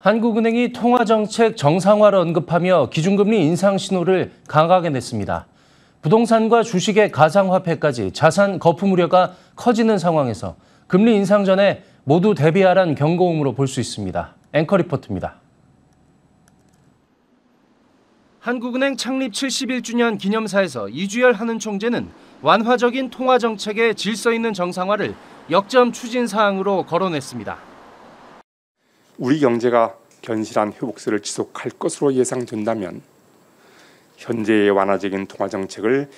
한국은행이 통화정책 정상화를 언급하며 기준금리 인상 신호를 강하게 냈습니다. 부동산과 주식의 가상화폐까지 자산 거품 우려가 커지는 상황에서 금리 인상 전에 모두 대비하란 경고음으로 볼 수 있습니다. 앵커 리포트입니다. 한국은행 창립 71주년 기념사에서 이주열 하는 총재는 완화적인 통화정책의 질서 있는 정상화를 역점 추진 사항으로 거론했습니다. 우리 경제가 견실한 회복세를 지속할 것으로 예상된다면 현재의 완화적인 통화 정책을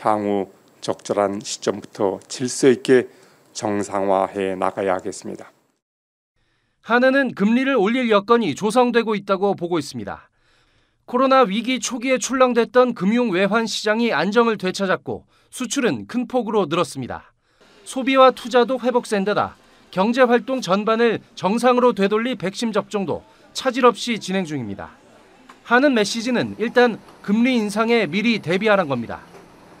향후 적절한 시점부터 질서 있게 정상화해 나가야 하겠습니다. 한은은 금리를 올릴 여건이 조성되고 있다고 보고 있습니다. 코로나 위기 초기에 출렁댔던 금융 외환 시장이 안정을 되찾았고 수출은 큰 폭으로 늘었습니다. 소비와 투자도 회복된데다 경제 활동 전반을 정상으로 되돌리 백신 접종도 차질 없이 진행 중입니다. 하는 메시지는 일단 금리 인상에 미리 대비하란 겁니다.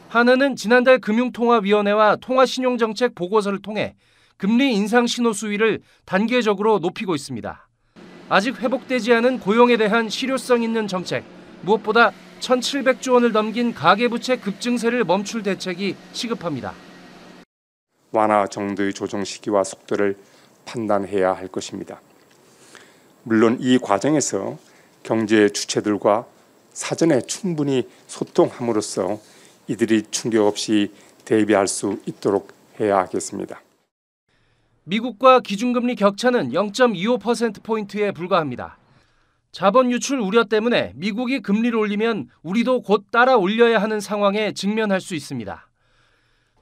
하나는 지난달 금융통화위원회와 통화신용정책 보고서를 통해 금리 인상 신호 수위를 단계적으로 높이고 있습니다. 아직 회복되지 않은 고용에 대한 실효성 있는 정책, 무엇보다 1,700조 원을 넘긴 가계부채 급증세를 멈출 대책이 시급합니다. 완화 정도의 조정 시기와 속도를 판단해야 할 것입니다. 물론 이 과정에서 경제 주체들과 사전에 충분히 소통함으로써 이들이 충격 없이 대비할 수 있도록 해야 하겠습니다. 미국과 기준금리 격차는 0.25%포인트에 불과합니다. 자본 유출 우려 때문에 미국이 금리를 올리면 우리도 곧 따라 올려야 하는 상황에 직면할 수 있습니다.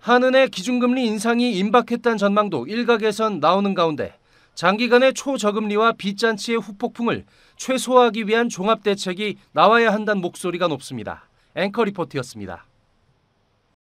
한은의 기준금리 인상이 임박했다는 전망도 일각에선 나오는 가운데 장기간의 초저금리와 빚잔치의 후폭풍을 최소화하기 위한 종합대책이 나와야 한다는 목소리가 높습니다. 앵커 리포트였습니다.